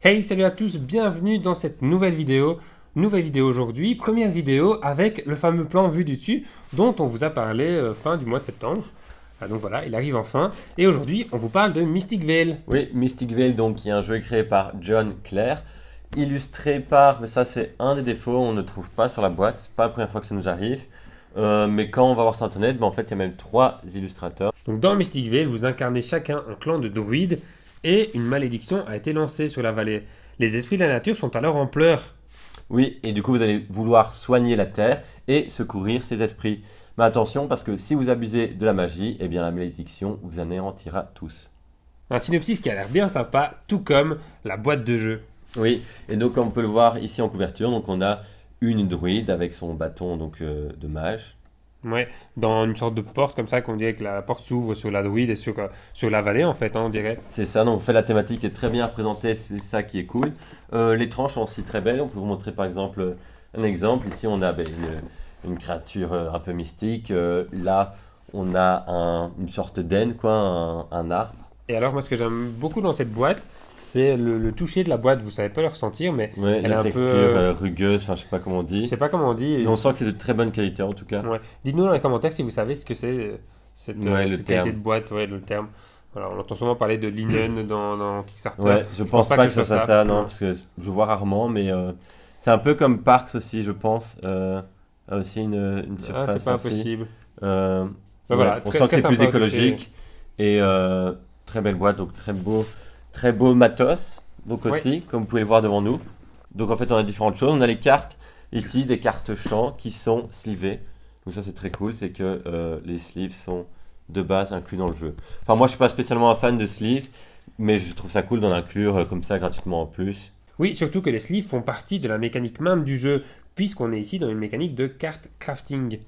Hey, salut à tous, bienvenue dans cette nouvelle vidéo. Nouvelle vidéo aujourd'hui, première vidéo avec le fameux plan vue du dessus dont on vous a parlé euh, fin du mois de septembre. Ah, donc voilà, il arrive enfin. Et aujourd'hui, on vous parle de Mystic Veil. Oui, Mystic Veil, donc, qui est un jeu créé par John Clare, illustré par, mais ça c'est un des défauts, on ne trouve pas sur la boîte, c'est pas la première fois que ça nous arrive. Euh, mais quand on va voir sur internet, ben, en fait il y a même trois illustrateurs. Donc dans Mystic Veil, vous incarnez chacun un clan de druides et une malédiction a été lancée sur la vallée. Les esprits de la nature sont alors en pleurs. Oui, et du coup vous allez vouloir soigner la terre et secourir ces esprits. Mais attention, parce que si vous abusez de la magie, eh bien la malédiction vous anéantira tous. Un synopsis qui a l'air bien sympa, tout comme la boîte de jeu. Oui, et donc on peut le voir ici en couverture, donc on a une druide avec son bâton donc, euh, de mage, Ouais, dans une sorte de porte comme ça qu'on dirait que la porte s'ouvre sur la druide et sur, euh, sur la vallée en fait, hein, on dirait. C'est ça, non, fait la thématique est très bien représentée, c'est ça qui est cool. Euh, les tranches sont aussi très belles, on peut vous montrer par exemple un exemple. Ici on a ben, une, créature euh, un peu mystique, là on a une sorte d'aine, quoi, un arbre. Et alors moi ce que j'aime beaucoup dans cette boîte, c'est le, toucher de la boîte. Vous savez pas le ressentir, mais elle la est texture un peu euh, rugueuse. Enfin, je sais pas comment on dit. Je sais pas comment on dit. on sent que c'est de très bonne qualité en tout cas. Dites-nous dans les commentaires si vous savez ce que c'est euh, euh, cette, qualité de boîte. Ouais, le terme. on entend souvent parler de linen dans, Kickstarter. je, je pense, pas, que, ce soit ça, non, parce que je vois rarement, mais c'est un peu comme Parks aussi, je pense. aussi une, ah, surface. c'est pas possible bah impossible. on sent que c'est plus écologique et très belle boîte, donc très beau. Très beau matos, donc aussi, comme vous pouvez le voir devant nous. Donc en fait, on a différentes choses. On a les cartes ici, des cartes champs qui sont slivées. Donc ça, c'est très cool, c'est que euh, les sleeves sont de base inclus dans le jeu. Enfin, moi, je suis pas spécialement un fan de sleeves, mais je trouve ça cool d'en inclure euh, comme ça gratuitement en plus. Oui, surtout que les sleeves font partie de la mécanique même du jeu, puisqu'on est ici dans une mécanique de carte crafting.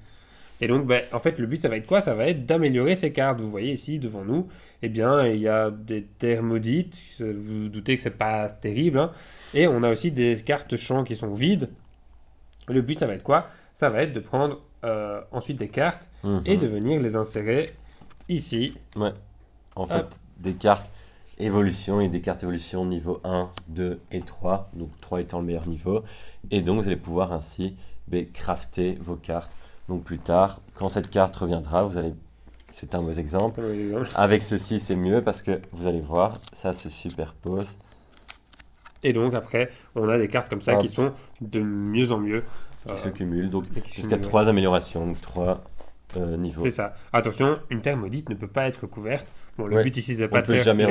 Et donc, bah, en fait, le but, ça va être quoi Ça va être d'améliorer ces cartes. Vous voyez ici, devant nous, eh bien, il y a des terres maudites. Vous vous doutez que c'est pas terrible. Hein. et on a aussi des cartes champs qui sont vides. Le but, ça va être quoi Ça va être de prendre euh, ensuite des cartes mhm. et de venir les insérer ici. Ouais. En fait, des cartes évolution et des cartes évolution niveau 1, 2 et 3. Donc 3 étant le meilleur niveau. Et donc, vous allez pouvoir ainsi ben, crafter vos cartes plus tard, quand cette carte reviendra, vous allez, c'est un mauvais exemple. Avec ceci, c'est mieux parce que vous allez voir, ça se superpose. Et donc après, on a des cartes comme ça ah. qui sont de mieux en mieux. Qui euh, se cumulent, donc jusqu'à trois améliorations, donc trois euh, niveaux. C'est ça. Attention, une terre maudite ne peut pas être couverte Bon, le but ici, c'est pas de faire jamais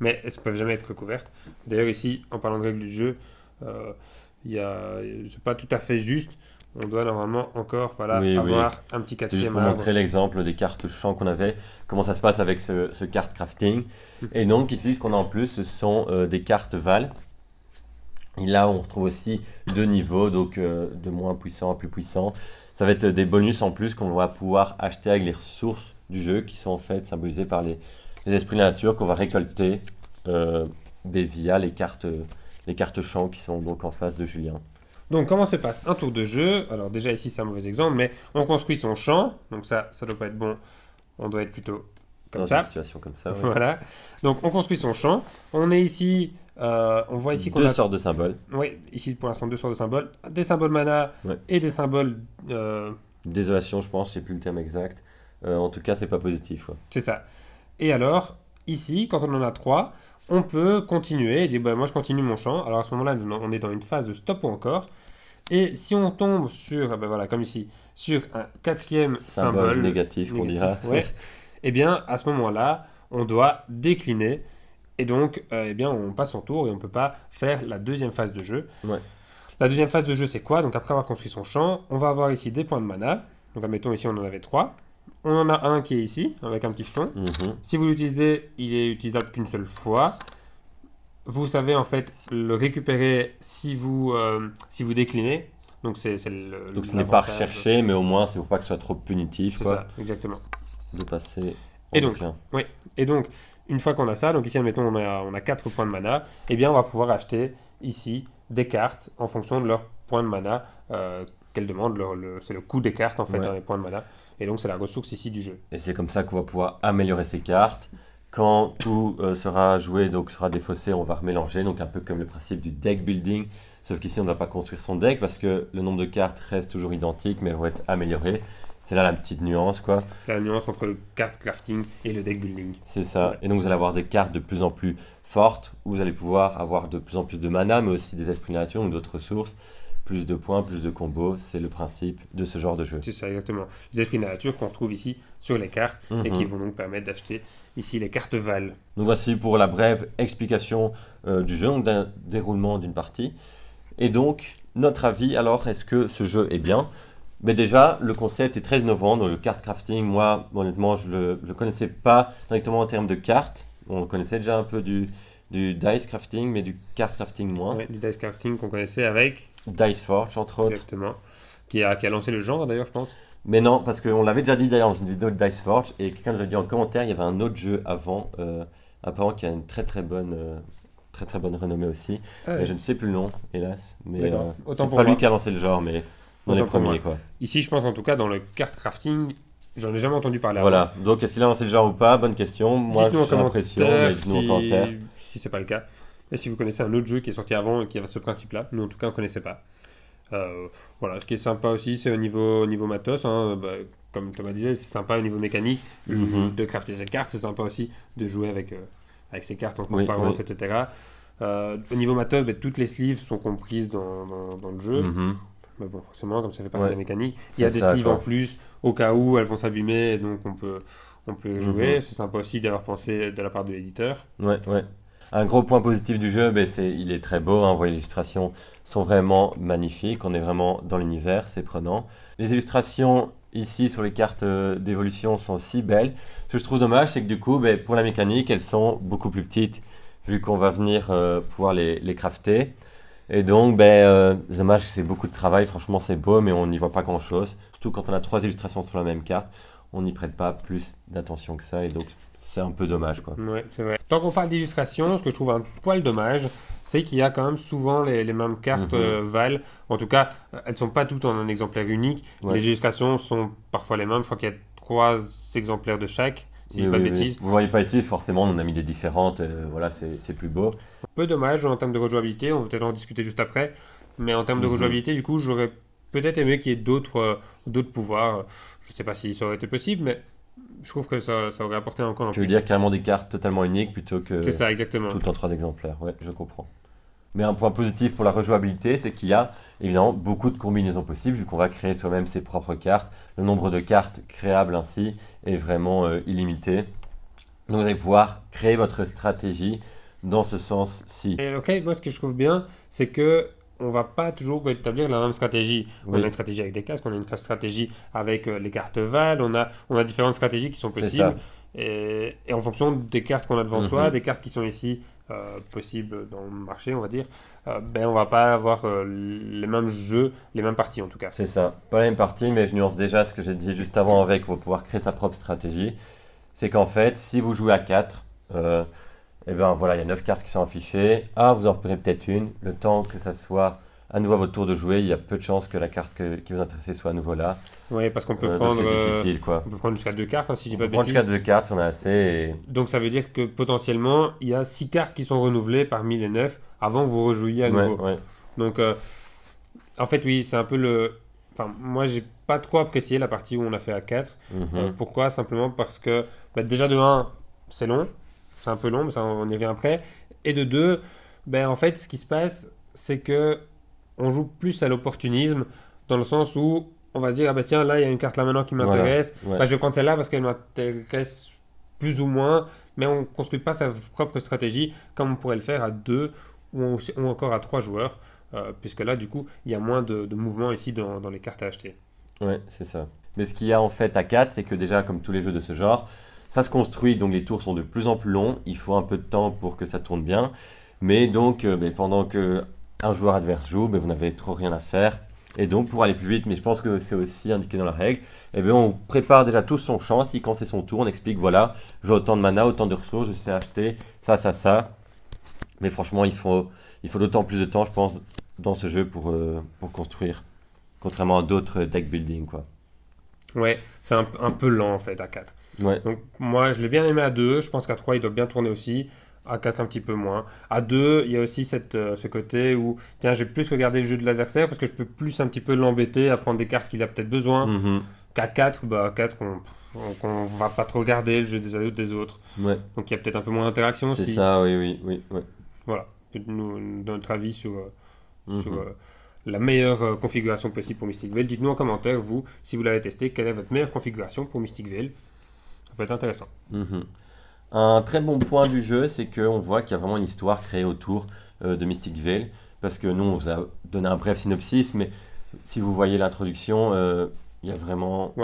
mais elles ne peuvent jamais être couvertes D'ailleurs, ici, en parlant de règles du jeu, euh, il y a, c'est pas tout à fait juste. On doit normalement encore voilà, avoir un petit quatrième Juste pour montrer l'exemple des cartes champ qu'on avait, comment ça se passe avec ce, ce carte crafting. Mhm. Et donc ici, ce qu'on a en plus, ce sont euh, des cartes val. Et là, on retrouve aussi deux niveaux, donc euh, de moins puissant à plus puissant. Ça va être euh, des bonus en plus qu'on va pouvoir acheter avec les ressources du jeu, qui sont en fait symbolisées par les, les esprits de la nature qu'on va récolter des, via les cartes les cartes champs qui sont donc en face de Julien. Donc comment se passe un tour de jeu Alors déjà ici c'est un mauvais exemple, mais on construit son champ, donc ça, ça doit pas être bon. On doit être plutôt comme dans une situation comme ça. Voilà. Donc on construit son champ. On est ici. Euh, on voit ici qu'on a deux sortes de symboles. Oui, ici pour l'instant deux sortes de symboles, des symboles mana et des symboles euh, désolation, je pense, je plus le terme exact. Euh, en tout cas, c'est pas positif. C'est ça. Et alors ici, quand on en a trois, on peut continuer et dire bah, moi je continue mon champ. Alors à ce moment-là, on est dans une phase de stop ou encore. Et si on tombe sur, ah, bah, voilà, comme ici, sur un quatrième symbole, négatif, qu'on dira, Et eh bien à ce moment-là, on doit décliner et donc euh, eh bien on passe son tour et on ne peut pas faire la deuxième phase de jeu. La deuxième phase de jeu, c'est quoi Donc après avoir construit son champ, on va avoir ici des points de mana. Donc admettons ici on en avait trois on en a un qui est ici, avec un petit jeton. Mhm. Si vous l'utilisez, il est utilisable qu'une seule fois. Vous savez en fait le récupérer si vous, euh, si vous déclinez. Donc, c'est Donc ce n'est pas recherché, mais au moins c'est pour pas que ce soit trop punitif. C'est ça, exactement. De passer et donc, Oui. Et donc, une fois qu'on a ça, donc ici, admettons, on a, on a 4 points de mana, eh bien, on va pouvoir acheter ici des cartes en fonction de leurs points de mana euh, qu'elles demandent. c'est le coût des cartes, en fait, les points de mana. Et donc, c'est la ressource ici du jeu. Et c'est comme ça qu'on va pouvoir améliorer ses cartes. Quand tout euh, sera joué, donc sera défaussé, on va remélanger. Donc, un peu comme le principe du deck building. Sauf qu'ici, on ne va pas construire son deck parce que le nombre de cartes reste toujours identique, mais vont être améliorées. C'est là la petite nuance, quoi. C'est la nuance entre le card crafting et le deck building. C'est ça. Et donc, vous allez avoir des cartes de plus en plus fortes, où vous allez pouvoir avoir de plus en plus de mana, mais aussi des esprits nature, ou d'autres ressources plus de points, plus de combos, c'est le principe de ce genre de jeu. C'est ça, exactement. Les esprits de nature qu'on trouve ici sur les cartes et qui mhm. vont nous permettre d'acheter ici les cartes Val. Nous voici pour la brève explication euh, du jeu, donc d'un déroulement d'une partie. Et donc, notre avis, alors, est-ce que ce jeu est bien mais déjà, le concept est très innovant. Donc, le card crafting, moi, honnêtement, je ne le connaissais pas directement en termes de cartes. On connaissait déjà un peu du, du dice crafting, mais du card crafting moins. du dice crafting qu'on connaissait avec Dice Forge, entre autres. Exactement. Qui a, qui a lancé le genre d'ailleurs, je pense. Mais non, parce qu'on l'avait déjà dit d'ailleurs dans une vidéo de Dice Forge, et quelqu'un nous a dit en commentaire, il y avait un autre jeu avant, euh, apparemment qui a une très très bonne. Euh, très très bonne renommée aussi. Ah je ne sais plus le nom, hélas. Mais euh, c'est pas lui qui a lancé le genre, mais on est premier quoi. Ici, je pense en tout cas dans le card crafting, J'en ai jamais entendu parler. Voilà. Donc, est-ce qu'il a lancé le genre ou pas Bonne question. Moi, j'ai en commentaire si c'est pas le cas. Et si vous connaissez un autre jeu qui est sorti avant et qui avait ce principe-là, nous en tout cas on connaissait pas. Euh, voilà, ce qui est sympa aussi, c'est au niveau, niveau matos, hein, bah, comme Thomas disait, c'est sympa au niveau mécanique mhm. de crafter ses cartes, c'est sympa aussi de jouer avec, euh, avec ses cartes en transparence, etc. Euh, au niveau matos, bah, toutes les sleeves sont comprises dans, le jeu. Mais mhm. bah, bon, forcément, comme ça fait partie de la mécanique, il y a des sleeves en plus au cas où elles vont s'abîmer, donc on peut, on peut mhm. jouer. C'est sympa aussi d'avoir pensé de la part de l'éditeur. Ouais, ouais. Un gros point positif du jeu, ben, c'est il est très beau. Hein, les illustrations sont vraiment magnifiques. On est vraiment dans l'univers, c'est prenant. Les illustrations ici sur les cartes euh, d'évolution sont si belles. Ce que je trouve dommage, c'est que du coup, ben, pour la mécanique, elles sont beaucoup plus petites vu qu'on va venir euh, pouvoir les, crafter. Et donc, ben, euh, dommage que c'est beaucoup de travail. Franchement, c'est beau, mais on n'y voit pas grand-chose. Surtout quand on a trois illustrations sur la même carte, on n'y prête pas plus d'attention que ça. Et donc, c'est un peu dommage. Quoi. Ouais, c'est vrai. Tant qu'on parle d'illustration, ce que je trouve un poil dommage, c'est qu'il y a quand même souvent les, mêmes cartes mhm. euh, Val. En tout cas, euh, elles sont pas toutes en un exemplaire unique. Les illustrations sont parfois les mêmes. Je crois qu'il y a trois exemplaires de chaque. Si je dis pas de bêtises. Vous Vous voyez pas ici, forcément, on en a mis des différentes. Euh, voilà, c'est plus beau. Un Peu dommage en termes de rejouabilité. On va peut-être en discuter juste après. Mais en termes de mhm. rejouabilité, du coup, j'aurais peut-être aimé qu'il y ait d'autres d'autres pouvoirs. Je sais pas si ça aurait été possible, mais je trouve que ça, ça aurait apporté encore un Tu veux dire carrément des cartes totalement uniques plutôt que C'est ça, exactement. tout en trois exemplaires. Ouais, je comprends. Mais un point positif pour la rejouabilité, c'est qu'il y a évidemment beaucoup de combinaisons possibles, vu qu'on va créer soi-même ses propres cartes. Le nombre de cartes créables ainsi est vraiment euh, illimité. Donc vous allez pouvoir créer votre stratégie dans ce sens-ci. ok, moi ce que je trouve bien, c'est que on va pas toujours établir la même stratégie. On a une stratégie avec des casques, on a une stratégie avec euh, les cartes val, on a, différentes stratégies qui sont possibles. Et, en fonction des cartes qu'on a devant soi, mhm. des cartes qui sont ici euh, possibles dans le marché, on va dire, euh, ben on va pas avoir les mêmes jeux, les mêmes parties en tout cas. C'est ça, pas les mêmes parties, mais je nuance déjà ce que j'ai dit juste avant avec, vous pouvoir créer sa propre stratégie. C'est qu'en fait, si vous jouez à 4, et eh bien voilà, il y a 9 cartes qui sont affichées. Ah, vous en prenez peut-être une. Le temps que ça soit à nouveau à votre tour de jouer, il y a peu de chances que la carte qui vous intéresse soit à nouveau là. Oui, parce qu'on peut, euh, prendre, euh, on peut prendre jusqu'à deux cartes, hein, si je pas de bêtises. cartes, on a assez. Donc ça veut dire que potentiellement, il y a six cartes qui sont renouvelées parmi les neuf avant que vous rejouiez à nouveau. Donc euh, en fait, oui, c'est un peu le. Enfin, moi, j'ai pas trop apprécié la partie où on a fait à 4. Mhm. pourquoi Simplement parce que, bah, déjà de 1, c'est long c'est un peu long, mais ça, on y revient après. Et de deux, ben, en fait, ce qui se passe, c'est que on joue plus à l'opportunisme, dans le sens où on va se dire, ah ben tiens, là, il y a une carte là maintenant qui m'intéresse, ben, je vais prendre celle-là parce qu'elle m'intéresse plus ou moins, mais on ne construit pas sa propre stratégie comme on pourrait le faire à deux ou, encore à trois joueurs, euh, puisque là, du coup, il y a moins de, mouvements ici dans, les cartes à acheter. Ouais, c'est ça. Mais ce qu'il y a en fait à 4, c'est que déjà, comme tous les jeux de ce genre, ça se construit, donc les tours sont de plus en plus longs. Il faut un peu de temps pour que ça tourne bien. Mais donc, euh, ben, pendant que un joueur adverse joue, ben, vous n'avez trop rien à faire. Et donc, pour aller plus vite, mais je pense que c'est aussi indiqué dans la règle, eh bien, on prépare déjà tout son champ. Si quand c'est son tour, on explique voilà, j'ai autant de mana, autant de ressources, je sais acheter ça, ça, ça. Mais franchement, il faut, il faut d'autant plus de temps, je pense, dans ce jeu pour, euh, pour construire. Contrairement à d'autres deck building, quoi. Ouais, c'est un, peu lent en fait à 4. Donc moi je l'ai bien aimé à 2, je pense qu'à 3 il doit bien tourner aussi, à 4 un petit peu moins. À 2, il y a aussi cette, euh, ce côté où tiens j'ai plus regarder le jeu de l'adversaire parce que je peux plus un petit peu l'embêter à prendre des cartes qu'il a peut-être besoin. Mhm. Qu'à 4, bah 4 on, on, va pas trop regarder le jeu des des autres. Donc il y a peut-être un peu moins d'interaction aussi. C'est ça, oui, oui, oui. Voilà, notre avis sur, euh, mhm. sur euh, la meilleure euh, configuration possible pour Mystic Veil. Dites-nous en commentaire, vous, si vous l'avez testé, quelle est votre meilleure configuration pour Mystic Veil. Ça peut être intéressant. Mhm. Un très bon point du jeu, c'est qu'on voit qu'il y a vraiment une histoire créée autour euh, de Mystic Veil. Parce que nous, on vous a donné un bref synopsis, mais si vous voyez l'introduction, euh, il y a vraiment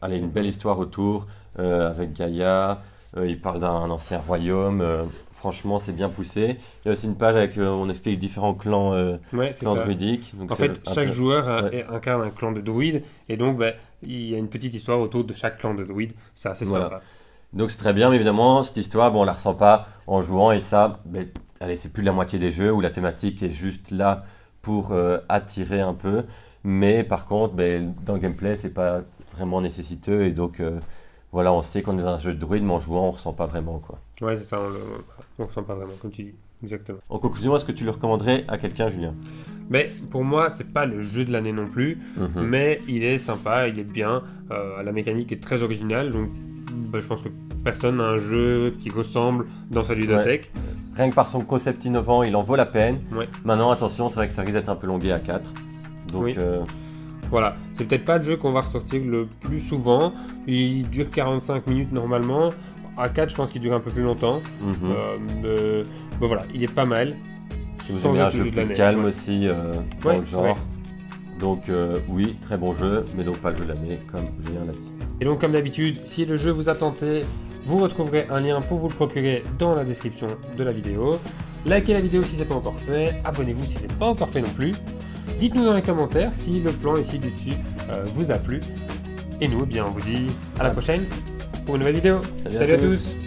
allez, une belle histoire autour avec Gaïa. Euh, il parle d'un ancien royaume. Euh, franchement, c'est bien poussé. Il y a aussi une page avec euh, on explique différents clans, druidiques. en fait, chaque joueur incarne un clan de druides et donc bah, il y a une petite histoire autour de chaque clan de druides. C'est assez sympa. Donc c'est très bien, mais évidemment, cette histoire, bon, on la ressent pas en jouant et ça, allez, c'est plus de la moitié des jeux où la thématique est juste là pour attirer un peu. Mais par contre, ben, dans le gameplay, c'est pas vraiment nécessiteux et donc voilà, on sait qu'on est dans un jeu de druide, mais en jouant, on ne ressent pas vraiment, quoi. Ouais, c'est ça, on, ne ressent pas vraiment, comme tu dis. Exactement. En conclusion, est-ce que tu le recommanderais à quelqu'un, Julien Mais pour moi, c'est pas le jeu de l'année non plus, mhm. mais il est sympa, il est bien. Euh, la mécanique est très originale, donc bah, je pense que personne n'a un jeu qui ressemble dans sa ludothèque. Rien que par son concept innovant, il en vaut la peine. Maintenant, attention, c'est vrai que ça risque d'être un peu longué à 4. Donc. Oui. Euh, voilà, c'est peut-être pas le jeu qu'on va ressortir le plus souvent. Il dure 45 minutes normalement. À 4, je pense qu'il dure un peu plus longtemps. mais mhm. euh, voilà, il est pas mal. Si vous un jeu plus calme aussi euh, dans le genre. Donc euh, oui, très bon jeu, mais donc pas le jeu de l'année, comme Julien l'a dit. Et donc comme d'habitude, si le jeu vous a tenté, vous retrouverez un lien pour vous le procurer dans la description de la vidéo. Likez la vidéo si ce n'est pas encore fait, abonnez-vous si ce n'est pas encore fait non plus. Dites-nous dans les commentaires si le plan ici du dessus euh, vous a plu. Et nous, eh bien, on vous dit à la prochaine pour une nouvelle vidéo. Salut, À tous.